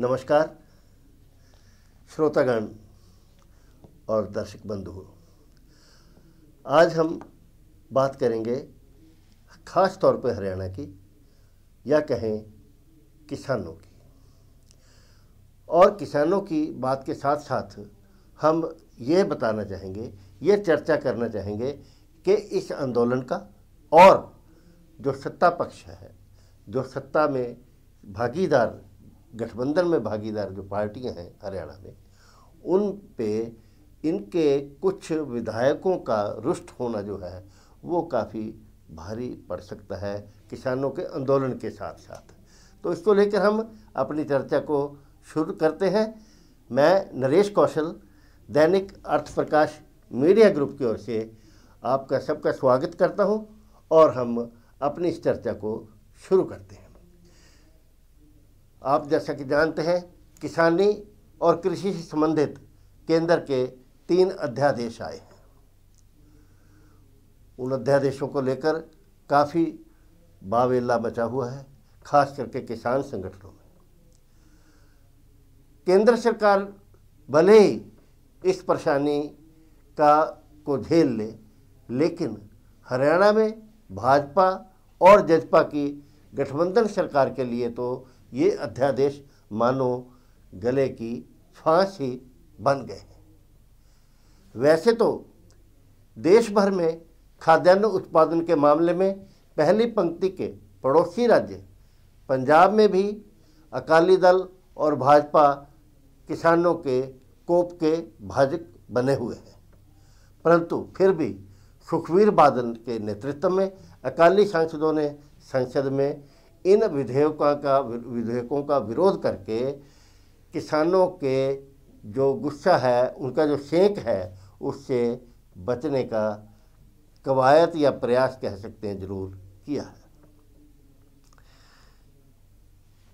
नमस्कार श्रोतागण और दर्शक बंधु आज हम बात करेंगे खास तौर पर हरियाणा की या कहें किसानों की और किसानों की बात के साथ साथ हम ये बताना चाहेंगे ये चर्चा करना चाहेंगे कि इस आंदोलन का और जो सत्ता पक्ष है जो सत्ता में भागीदार गठबंधन में भागीदार जो पार्टियां हैं हरियाणा में उन पे इनके कुछ विधायकों का रुष्ट होना जो है वो काफ़ी भारी पड़ सकता है किसानों के आंदोलन के साथ साथ तो इसको लेकर हम अपनी चर्चा को शुरू करते हैं मैं नरेश कौशल दैनिक अर्थ प्रकाश मीडिया ग्रुप की ओर से आपका सबका स्वागत करता हूं और हम अपनी इस चर्चा को शुरू करते हैं आप जैसा कि जानते हैं किसानी और कृषि से संबंधित केंद्र के तीन अध्यादेश आए हैं उन अध्यादेशों को लेकर काफ़ी बावेला मचा हुआ है खास करके किसान संगठनों में केंद्र सरकार भले ही इस परेशानी का को झेल ले लेकिन हरियाणा में भाजपा और जजपा की गठबंधन सरकार के लिए तो ये अध्यादेश मानो गले की फांस ही बन गए हैं वैसे तो देश भर में खाद्यान्न उत्पादन के मामले में पहली पंक्ति के पड़ोसी राज्य पंजाब में भी अकाली दल और भाजपा किसानों के कोप के भाजक बने हुए हैं परंतु फिर भी सुखवीर बादल के नेतृत्व में अकाली सांसदों ने संसद में इन विधेयकों का विधेयकों का विरोध करके किसानों के जो गुस्सा है उनका जो सेंक है उससे बचने का कवायद या प्रयास कह सकते हैं जरूर किया है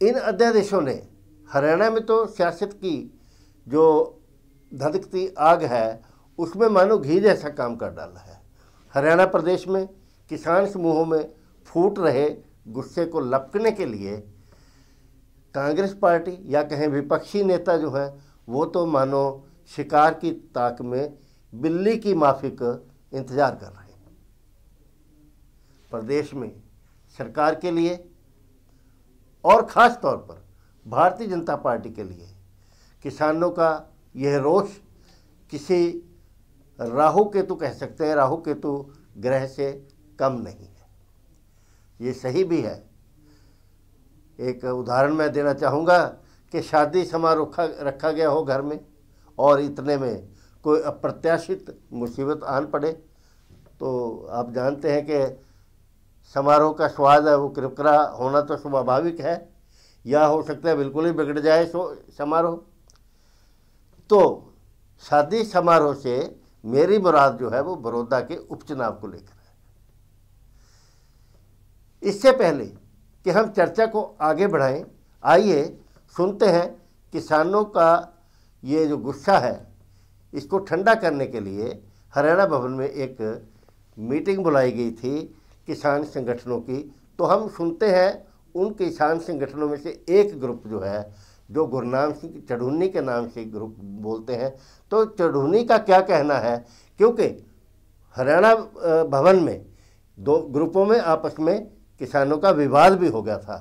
इन अध्यादेशों ने हरियाणा में तो सियासत की जो धधकती आग है उसमें मानो घी जैसा काम कर डाला है हरियाणा प्रदेश में किसान समूहों में फूट रहे गुस्से को लपकने के लिए कांग्रेस पार्टी या कहें विपक्षी नेता जो है वो तो मानो शिकार की ताक में बिल्ली की माफी का इंतज़ार कर रहे हैं प्रदेश में सरकार के लिए और ख़ास तौर पर भारतीय जनता पार्टी के लिए किसानों का यह रोष किसी राहु केतु कह सकते हैं राहु केतु ग्रह से कम नहीं ये सही भी है एक उदाहरण मैं देना चाहूँगा कि शादी समारोह रखा गया हो घर में और इतने में कोई अप्रत्याशित मुसीबत आन पड़े तो आप जानते हैं कि समारोह का स्वाद है वो कृपकरा होना तो स्वाभाविक है या हो सकता है बिल्कुल ही बिगड़ जाए समारोह तो शादी समारोह से मेरी मुराद जो है वो बड़ौदा के उपचुनाव को लेकर इससे पहले कि हम चर्चा को आगे बढ़ाएं आइए सुनते हैं किसानों का ये जो गुस्सा है इसको ठंडा करने के लिए हरियाणा भवन में एक मीटिंग बुलाई गई थी किसान संगठनों की तो हम सुनते हैं उन किसान संगठनों में से एक ग्रुप जो है जो गुरनाम सिंह चढ़ूनी के नाम से ग्रुप बोलते हैं तो चढ़ूनी का क्या कहना है क्योंकि हरियाणा भवन में दो ग्रुपों में आपस में किसानों का विवाद भी हो गया था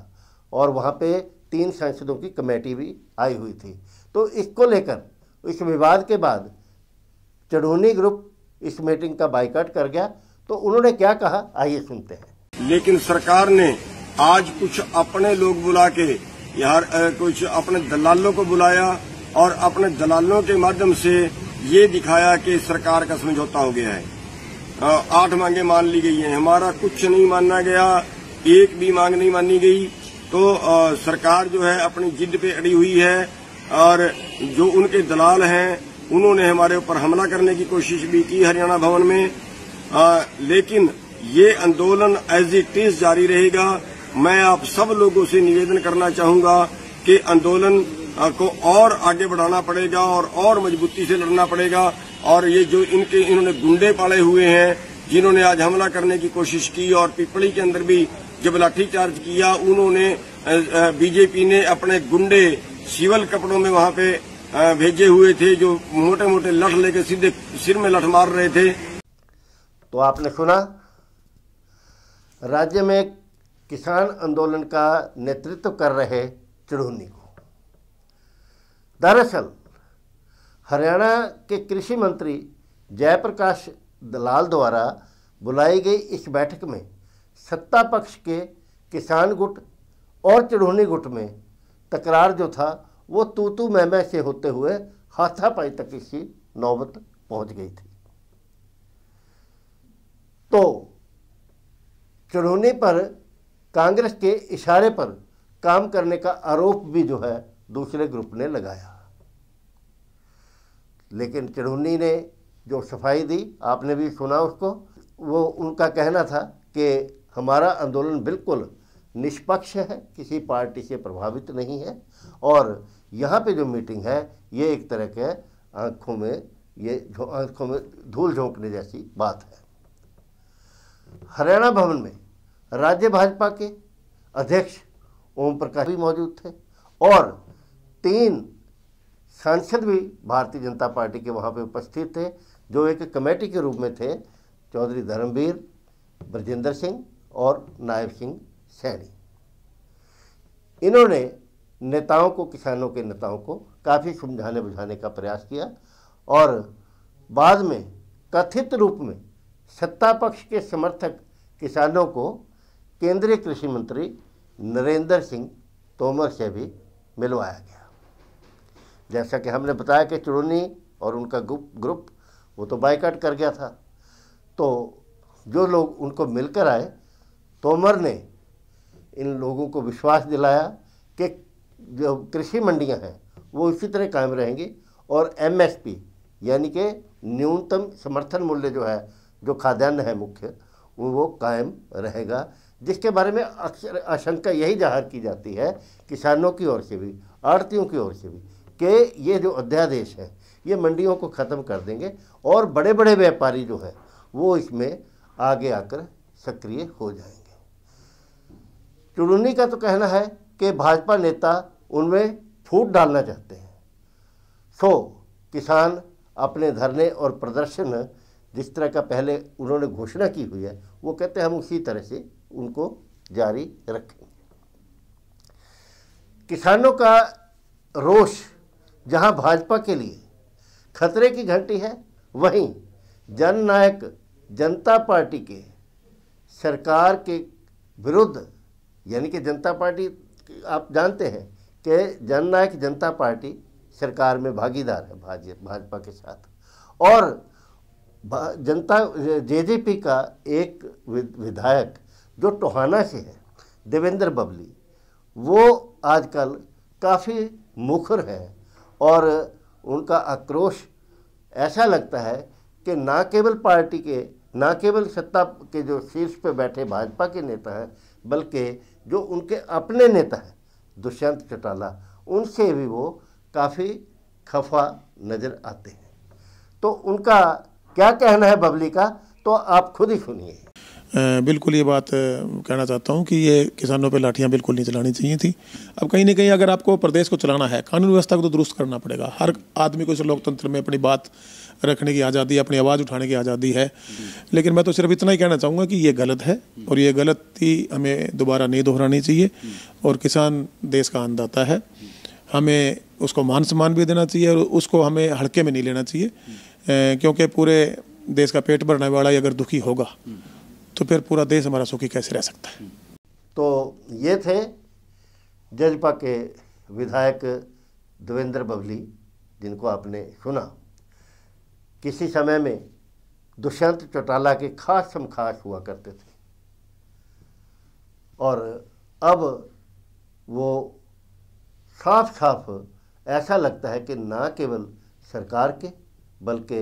और वहाँ पे तीन सांसदों की कमेटी भी आई हुई थी तो इसको लेकर इस विवाद के बाद चढ़ूनी ग्रुप इस मीटिंग का बाइकाट कर गया तो उन्होंने क्या कहा आइए सुनते हैं लेकिन सरकार ने आज कुछ अपने लोग बुला के यहाँ कुछ अपने दलालों को बुलाया और अपने दलालों के माध्यम से ये दिखाया कि सरकार का समझौता हो गया है आठ मांगे मान ली गई है हमारा कुछ नहीं माना गया एक भी मांग नहीं मानी गई तो आ, सरकार जो है अपनी जिद पे अड़ी हुई है और जो उनके दलाल हैं उन्होंने हमारे ऊपर हमला करने की कोशिश भी की हरियाणा भवन में आ, लेकिन ये आंदोलन एज इट इज जारी रहेगा मैं आप सब लोगों से निवेदन करना चाहूंगा कि आंदोलन को और आगे बढ़ाना पड़ेगा और और मजबूती से लड़ना पड़ेगा और ये जो इनके इन्होंने गुंडे पाले हुए हैं जिन्होंने आज हमला करने की कोशिश की और पिपड़ी के अंदर भी जब लाठीचार्ज किया उन्होंने बीजेपी ने अपने गुंडे सिविल कपड़ों में वहां पे भेजे हुए थे जो मोटे मोटे लठ लेके सीधे सिर में लठ मार रहे थे तो आपने सुना राज्य में किसान आंदोलन का नेतृत्व कर रहे चुड़ूनी को दरअसल हरियाणा के कृषि मंत्री जयप्रकाश दलाल द्वारा बुलाई गई इस बैठक में सत्ता पक्ष के किसान गुट और चढ़ोनी गुट में तकरार जो था वो तू तू मैं से होते हुए हाथापाई तक इसकी नौबत पहुंच गई थी तो चढ़ोनी पर कांग्रेस के इशारे पर काम करने का आरोप भी जो है दूसरे ग्रुप ने लगाया लेकिन चढ़ोनी ने जो सफाई दी आपने भी सुना उसको वो उनका कहना था कि हमारा आंदोलन बिल्कुल निष्पक्ष है किसी पार्टी से प्रभावित नहीं है और यहाँ पे जो मीटिंग है ये एक तरह के आँखों में ये आँखों में धूल झोंकने जैसी बात है हरियाणा भवन में राज्य भाजपा के अध्यक्ष ओम प्रकाश भी मौजूद थे और तीन सांसद भी भारतीय जनता पार्टी के वहाँ पे उपस्थित थे जो एक कमेटी के रूप में थे चौधरी धर्मवीर ब्रजेंद्र सिंह और नायब सिंह सैनी इन्होंने नेताओं को किसानों के नेताओं को काफ़ी समझाने बुझाने का प्रयास किया और बाद में कथित रूप में सत्ता पक्ष के समर्थक किसानों को केंद्रीय कृषि मंत्री नरेंद्र सिंह तोमर से भी मिलवाया गया जैसा कि हमने बताया कि चुड़ोनी और उनका ग्रुप ग्रुप वो तो बाइकाट कर गया था तो जो लोग उनको मिलकर आए तोमर ने इन लोगों को विश्वास दिलाया कि जो कृषि मंडियां हैं वो इसी तरह कायम रहेंगी और एमएसपी यानी कि न्यूनतम समर्थन मूल्य जो है जो खाद्यान्न है मुख्य वो कायम रहेगा जिसके बारे में अक्सर आशंका यही जाहिर की जाती है किसानों की ओर से भी आड़तियों की ओर से भी कि ये जो अध्यादेश है ये मंडियों को ख़त्म कर देंगे और बड़े बड़े व्यापारी जो हैं वो इसमें आगे आकर सक्रिय हो जाएंगे चुड़ूनी का तो कहना है कि भाजपा नेता उनमें फूट डालना चाहते हैं सो so, किसान अपने धरने और प्रदर्शन जिस तरह का पहले उन्होंने घोषणा की हुई है वो कहते हैं हम उसी तरह से उनको जारी रखेंगे किसानों का रोष जहां भाजपा के लिए खतरे की घंटी है वहीं जननायक जनता पार्टी के सरकार के विरुद्ध यानी कि जनता पार्टी आप जानते हैं कि जननायक जनता पार्टी सरकार में भागीदार है भाजपा के साथ और जनता जेजेपी का एक विधायक जो टोहाना से है देवेंद्र बबली वो आजकल काफ़ी मुखर है और उनका आक्रोश ऐसा लगता है कि ना केवल पार्टी के ना केवल सत्ता के जो शीर्ष पे बैठे भाजपा के नेता हैं बल्कि जो उनके अपने नेता हैं दुष्यंत चौटाला उनसे भी वो काफ़ी खफा नज़र आते हैं तो उनका क्या कहना है बबली का तो आप खुद ही सुनिए बिल्कुल ये बात कहना चाहता हूँ कि ये किसानों पे लाठियाँ बिल्कुल नहीं चलानी चाहिए थी अब कहीं ना कहीं अगर आपको प्रदेश को चलाना है कानून व्यवस्था को तो दुरुस्त करना पड़ेगा हर आदमी को इस लोकतंत्र में अपनी बात रखने की आज़ादी अपनी आवाज़ उठाने की आज़ादी है लेकिन मैं तो सिर्फ इतना ही कहना चाहूँगा कि ये गलत है और ये गलती हमें दोबारा नहीं दोहरानी चाहिए और किसान देश का अन्नदाता है हमें उसको मान सम्मान भी देना चाहिए और उसको हमें हड़के में नहीं लेना चाहिए क्योंकि पूरे देश का पेट भरने वाला ही अगर दुखी होगा तो फिर पूरा देश हमारा सुखी कैसे रह सकता है तो ये थे जजपा के विधायक देवेंद्र बबली जिनको आपने सुना किसी समय में दुष्यंत चौटाला के खास खास हुआ करते थे और अब वो साफ साफ ऐसा लगता है कि ना केवल सरकार के बल्कि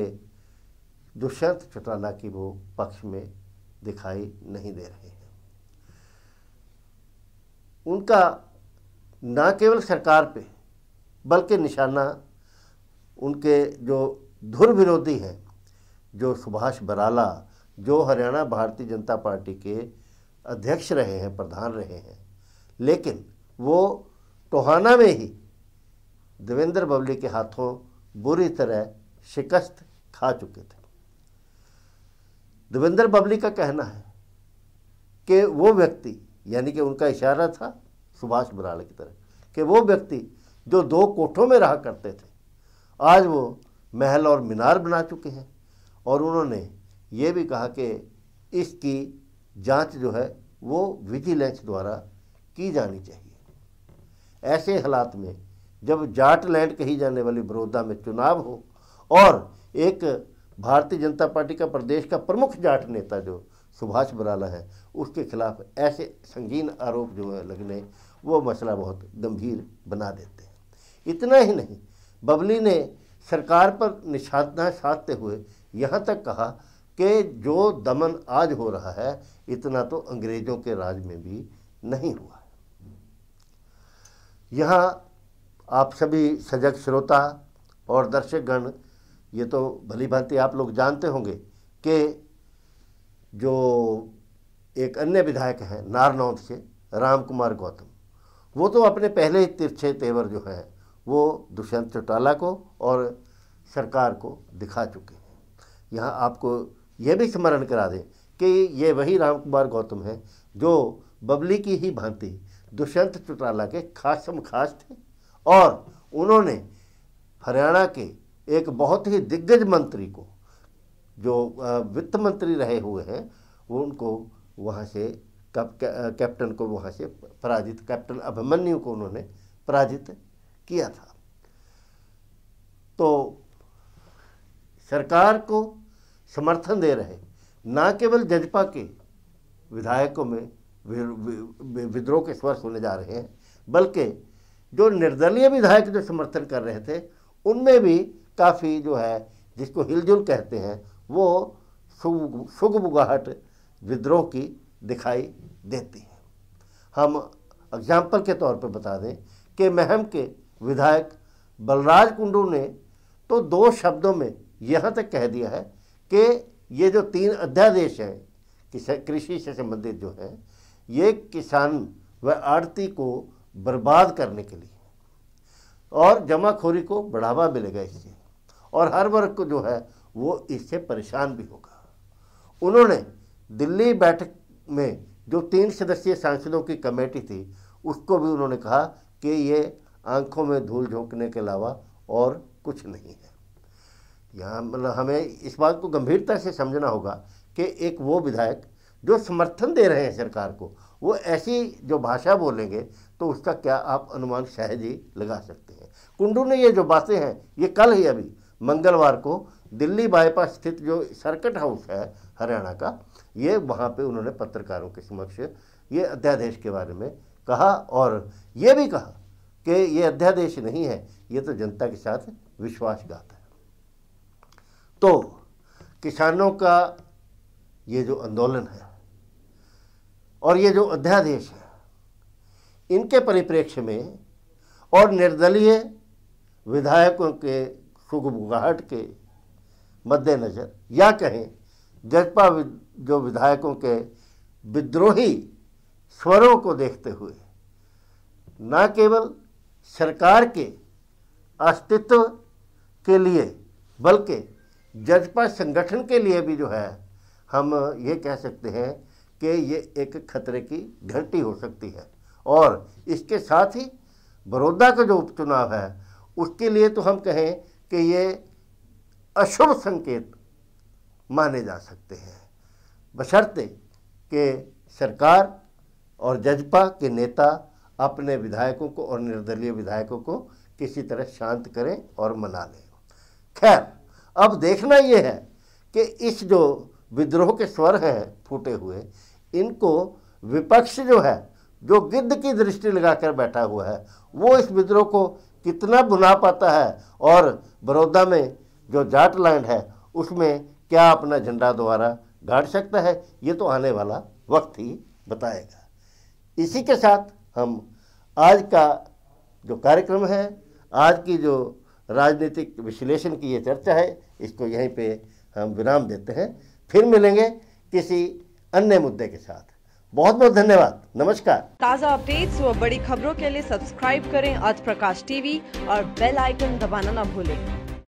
दुष्यंत चौटाला की वो पक्ष में दिखाई नहीं दे रहे हैं उनका ना केवल सरकार पे बल्कि निशाना उनके जो धुर विरोधी हैं जो सुभाष बराला जो हरियाणा भारतीय जनता पार्टी के अध्यक्ष रहे हैं प्रधान रहे हैं लेकिन वो टोहाना में ही देवेंद्र बबली के हाथों बुरी तरह शिकस्त खा चुके थे देवेंद्र बबली का कहना है कि वो व्यक्ति यानी कि उनका इशारा था सुभाष बराल की तरफ कि वो व्यक्ति जो दो कोठों में रहा करते थे आज वो महल और मीनार बना चुके हैं और उन्होंने ये भी कहा कि इसकी जांच जो है वो विजिलेंस द्वारा की जानी चाहिए ऐसे हालात में जब जाट लैंड कही जाने वाली बड़ौदा में चुनाव हो और एक भारतीय जनता पार्टी का प्रदेश का प्रमुख जाट नेता जो सुभाष बराला है उसके खिलाफ ऐसे संगीन आरोप जो है लगने वो मसला बहुत गंभीर बना देते हैं इतना ही नहीं बबली ने सरकार पर निशाना साधते हुए यहाँ तक कहा कि जो दमन आज हो रहा है इतना तो अंग्रेज़ों के राज में भी नहीं हुआ यहाँ आप सभी सजग श्रोता और दर्शकगण ये तो भली भांति आप लोग जानते होंगे कि जो एक अन्य विधायक हैं नारनौद से राम कुमार गौतम वो तो अपने पहले तिरछे तेवर जो हैं वो दुष्यंत चौटाला को और सरकार को दिखा चुके हैं यहाँ आपको ये भी स्मरण करा दें कि ये वही राम कुमार गौतम हैं जो बबली की ही भांति दुष्यंत चौटाला के खासम खास थे और उन्होंने हरियाणा के एक बहुत ही दिग्गज मंत्री को जो वित्त मंत्री रहे हुए हैं वो उनको वहाँ से कप कैप्टन को वहाँ से पराजित कैप्टन अभिमन्यु को उन्होंने पराजित किया था तो सरकार को समर्थन दे रहे ना केवल जजपा के विधायकों में विद्रोह के स्वर सुने जा रहे हैं बल्कि जो निर्दलीय विधायक जो समर्थन कर रहे थे उनमें भी काफ़ी जो है जिसको हिलजुल कहते हैं वो शुगबुगाहट विद्रोह की दिखाई देती है हम एग्जाम्पल के तौर पर बता दें कि महम के विधायक बलराज कुंडू ने तो दो शब्दों में यहाँ तक कह दिया है कि ये जो तीन अध्यादेश हैं कृषि से संबंधित जो है ये किसान व आड़ती को बर्बाद करने के लिए और जमाखोरी को बढ़ावा मिलेगा इससे और हर वर्ग को जो है वो इससे परेशान भी होगा उन्होंने दिल्ली बैठक में जो तीन सदस्यीय सांसदों की कमेटी थी उसको भी उन्होंने कहा कि ये आंखों में धूल झोंकने के अलावा और कुछ नहीं है यहाँ मतलब हमें इस बात को गंभीरता से समझना होगा कि एक वो विधायक जो समर्थन दे रहे हैं सरकार को वो ऐसी जो भाषा बोलेंगे तो उसका क्या आप अनुमान शायद ही लगा सकते हैं कुंडू ने ये जो बातें हैं ये कल ही अभी मंगलवार को दिल्ली बाईपास स्थित जो सर्किट हाउस है हरियाणा का ये वहाँ पे उन्होंने पत्रकारों के समक्ष ये अध्यादेश के बारे में कहा और ये भी कहा कि ये अध्यादेश नहीं है ये तो जनता के साथ विश्वासघात है तो किसानों का ये जो आंदोलन है और ये जो अध्यादेश है इनके परिप्रेक्ष्य में और निर्दलीय विधायकों के शुगमुगाहट के मद्देनज़र या कहें जजपा जो विधायकों के विद्रोही स्वरों को देखते हुए न केवल सरकार के अस्तित्व के लिए बल्कि जजपा संगठन के लिए भी जो है हम ये कह सकते हैं कि ये एक खतरे की घंटी हो सकती है और इसके साथ ही बड़ौदा का जो उपचुनाव है उसके लिए तो हम कहें कि ये अशुभ संकेत माने जा सकते हैं बशर्ते कि सरकार और जजपा के नेता अपने विधायकों को और निर्दलीय विधायकों को किसी तरह शांत करें और मना लें खैर अब देखना यह है कि इस जो विद्रोह के स्वर हैं फूटे हुए इनको विपक्ष जो है जो गिद्ध की दृष्टि लगाकर बैठा हुआ है वो इस विद्रोह को कितना बुना पाता है और बड़ौदा में जो जाट लैंड है उसमें क्या अपना झंडा दोबारा गाड़ सकता है ये तो आने वाला वक्त ही बताएगा इसी के साथ हम आज का जो कार्यक्रम है आज की जो राजनीतिक विश्लेषण की ये चर्चा है इसको यहीं पे हम विराम देते हैं फिर मिलेंगे किसी अन्य मुद्दे के साथ बहुत बहुत धन्यवाद नमस्कार ताज़ा अपडेट्स व बड़ी खबरों के लिए सब्सक्राइब करें आज प्रकाश टीवी और बेल आइकन दबाना न भूलें